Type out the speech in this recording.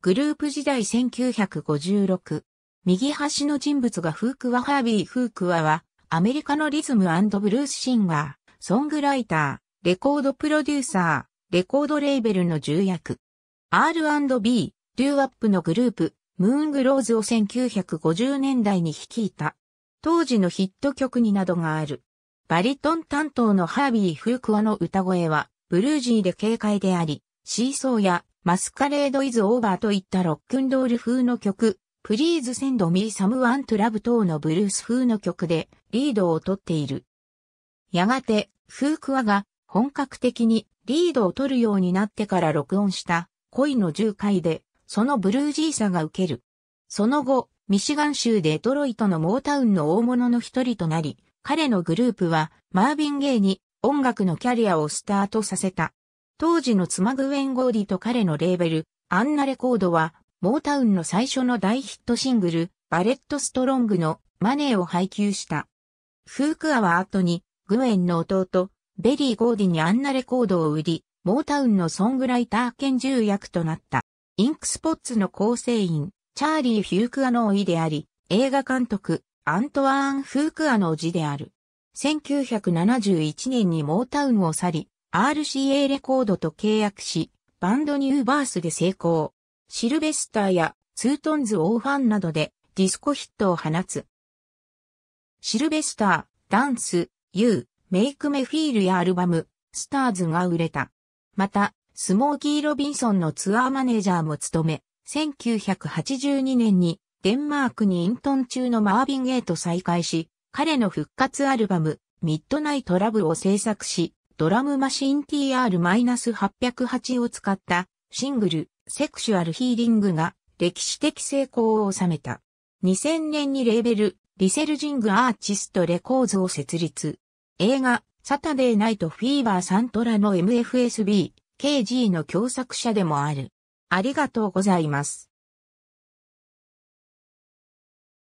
グループ時代1956。右端の人物がフークワハービー・フークワは、アメリカのリズムブルースシンガー、ソングライター、レコードプロデューサー、レコードレーベルの重役。R&B、デューアップのグループ、ムーングローズを1950年代に率いた。当時のヒット曲になどがある。バリトン担当のハービー・フークワの歌声は、ブルージーで軽快であり、シーソーやマスカレードイズオーバーといったロックンロール風の曲、プリーズセンドミーサムワントラブ等のブルース風の曲でリードを取っている。やがて、フークワが本格的にリードを取るようになってから録音した恋の10回で、そのブルージーさが受ける。その後、ミシガン州デトロイトのモータウンの大物の一人となり、彼のグループはマービン・ゲイに音楽のキャリアをスタートさせた。当時の妻グウェン・ゴーディと彼のレーベル、アンナレコードは、モータウンの最初の大ヒットシングル、バレット・ストロングのマネーを配給した。フークアは後に、グエンの弟、ベリー・ゴーディにアンナレコードを売り、モータウンのソングライター兼重役となった。インクスポッツの構成員、チャーリー・フークアの甥であり、映画監督、アントワーン・フークアの叔父である。1971年にモータウンを去り、RCA レコードと契約し、バンドニューバースで成功。シルベスターやツートンズオーファンなどでディスコヒットを放つ。シルベスター、ダンス、ユー、メイクメフィールやアルバム、スターズが売れた。また、スモーキー・ロビンソンのツアーマネージャーも務め、1982年にデンマークにイントン中のマービン・ゲイと再会し、彼の復活アルバム、ミッドナイト・ラブを制作し、ドラムマシン TR-808 を使ったシングル、セクシュアルヒーリングが歴史的成功を収めた。2000年にレーベル、リセルジングアーチストレコーズを設立。映画、サタデーナイトフィーバーサントラの MFSB、KG の共作者でもある。ありがとうございます。